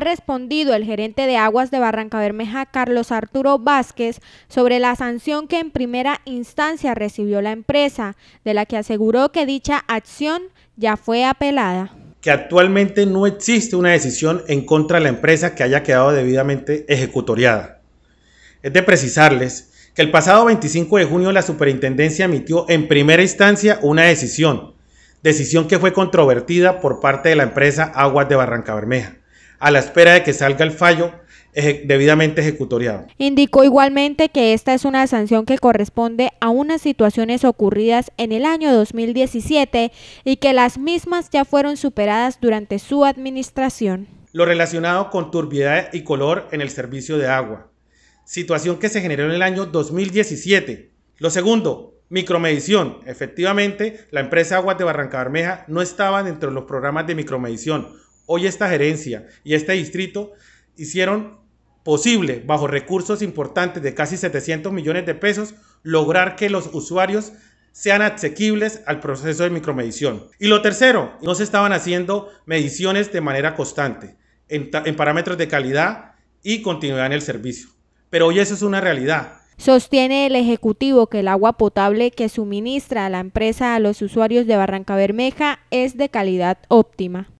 respondido el gerente de aguas de Barranca Bermeja, Carlos Arturo Vázquez, sobre la sanción que en primera instancia recibió la empresa, de la que aseguró que dicha acción ya fue apelada. Que actualmente no existe una decisión en contra de la empresa que haya quedado debidamente ejecutoriada. Es de precisarles que el pasado 25 de junio la superintendencia emitió en primera instancia una decisión, decisión que fue controvertida por parte de la empresa Aguas de Barranca Bermeja, a la espera de que salga el fallo debidamente ejecutoriado. Indicó igualmente que esta es una sanción que corresponde a unas situaciones ocurridas en el año 2017 y que las mismas ya fueron superadas durante su administración. Lo relacionado con turbidez y color en el servicio de agua, situación que se generó en el año 2017. Lo segundo, micromedición. Efectivamente, la empresa Aguas de Barranca Bermeja no estaba dentro de los programas de micromedición Hoy esta gerencia y este distrito hicieron posible, bajo recursos importantes de casi 700 millones de pesos, lograr que los usuarios sean asequibles al proceso de micromedición. Y lo tercero, no se estaban haciendo mediciones de manera constante, en, parámetros de calidad y continuidad en el servicio. Pero hoy eso es una realidad. Sostiene el Ejecutivo que el agua potable que suministra la empresa a los usuarios de Barranca Bermeja es de calidad óptima.